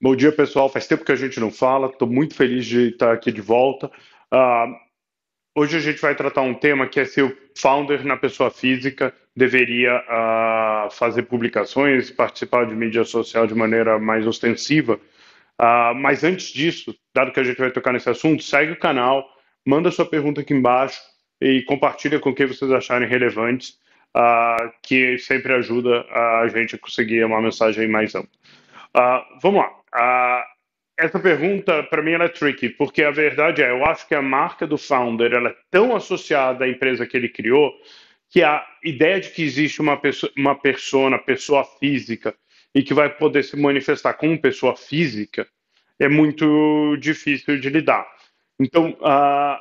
Bom dia, pessoal. Faz tempo que a gente não fala. Estou muito feliz de estar aqui de volta. Uh, hoje a gente vai tratar um tema que é se o founder na pessoa física deveria uh, fazer publicações, participar de mídia social de maneira mais ostensiva. Uh, mas antes disso, dado que a gente vai tocar nesse assunto, segue o canal, manda sua pergunta aqui embaixo e compartilha com quem vocês acharem relevantes, que sempre ajuda a gente a conseguir uma mensagem mais ampla. vamos lá. Ah, essa pergunta, para mim, é tricky, porque a verdade é, eu acho que a marca do founder ela é tão associada à empresa que ele criou que a ideia de que existe uma pessoa, uma persona, pessoa física, e que vai poder se manifestar como pessoa física, é muito difícil de lidar. Então, ah,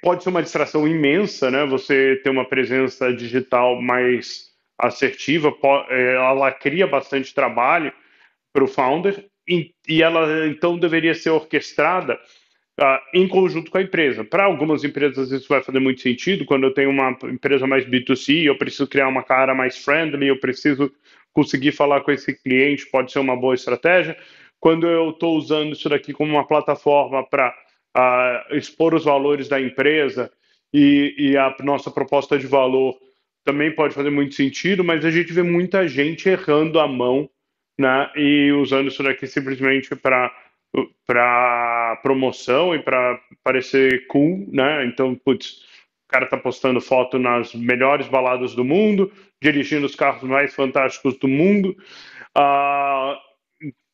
pode ser uma distração imensa, né? Você ter uma presença digital mais assertiva, eh, ela cria bastante trabalho, para o founder e, e ela então deveria ser orquestrada Uh, em conjunto com a empresa. Para algumas empresas isso vai fazer muito sentido, quando eu tenho uma empresa mais B2C, eu preciso criar uma cara mais friendly, eu preciso conseguir falar com esse cliente, pode ser uma boa estratégia. Quando eu estou usando isso daqui como uma plataforma para uh, expor os valores da empresa e, e a nossa proposta de valor, também pode fazer muito sentido, mas a gente vê muita gente errando a mão né? E usando isso daqui simplesmente para para promoção e para parecer cool, né? Então, putz, o cara tá postando foto nas melhores baladas do mundo, dirigindo os carros mais fantásticos do mundo, ah,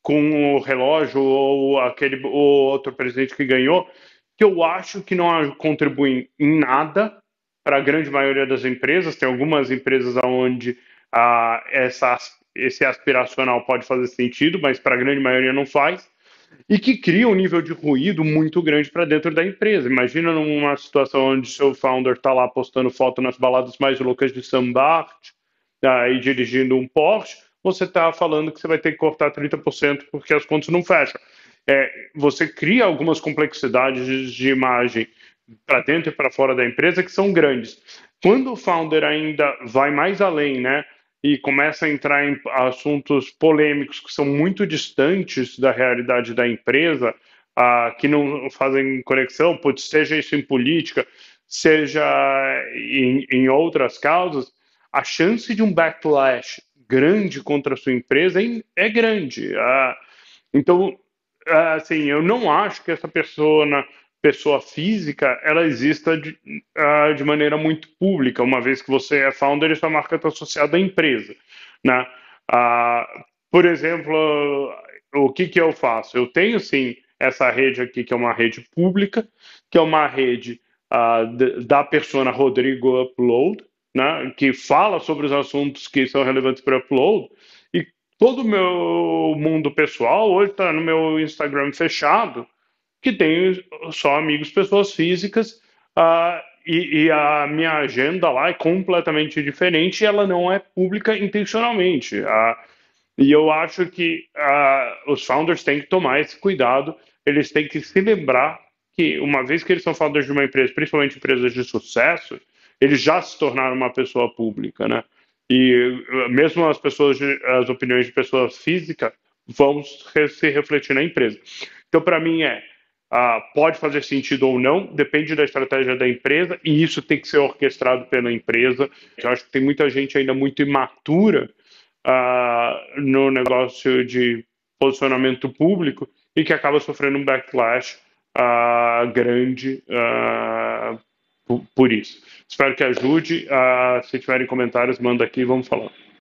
com o relógio ou aquele ou outro presidente que ganhou, que eu acho que não contribuem em nada para a grande maioria das empresas. Tem algumas empresas onde ah, essa esse aspiracional pode fazer sentido, mas para a grande maioria não faz, e que cria um nível de ruído muito grande para dentro da empresa. Imagina numa situação onde seu founder está lá postando foto nas baladas mais loucas de Sambart e dirigindo um Porsche, você está falando que você vai ter que cortar 30% porque as contas não fecham. É, você cria algumas complexidades de imagem para dentro e para fora da empresa que são grandes. Quando o founder ainda vai mais além, né? e começa a entrar em assuntos polêmicos que são muito distantes da realidade da empresa, uh, que não fazem conexão, pode, seja isso em política, seja em, em outras causas, a chance de um backlash grande contra a sua empresa é grande. Ah, então, ah, assim, eu não acho que essa pessoa pessoa física, ela exista de, uh, de maneira muito pública, uma vez que você é founder e sua marca está associada à empresa. Né? Uh, por exemplo, o que, que eu faço? Eu tenho, sim, essa rede aqui, que é uma rede pública, que é uma rede uh, da persona Rodrigo Upload, né? que fala sobre os assuntos que são relevantes para o Upload, e todo o meu mundo pessoal hoje está no meu Instagram fechado, que tenho só amigos, pessoas físicas, uh, e, e, a minha agenda lá é completamente diferente e ela não é pública intencionalmente. Uh, e eu acho que uh, os founders têm que tomar esse cuidado, eles têm que se lembrar que, uma vez que eles são founders de uma empresa, principalmente empresas de sucesso, eles já se tornaram uma pessoa pública, né? E mesmo as pessoas, as opiniões de pessoas físicas vão se refletir na empresa. Então, para mim, é ah, pode fazer sentido ou não, depende da estratégia da empresa e isso tem que ser orquestrado pela empresa. Eu acho que tem muita gente ainda muito imatura ah, no negócio de posicionamento público e que acaba sofrendo um backlash ah, grande por, por isso. Espero que ajude. se tiverem comentários, manda aqui e vamos falar.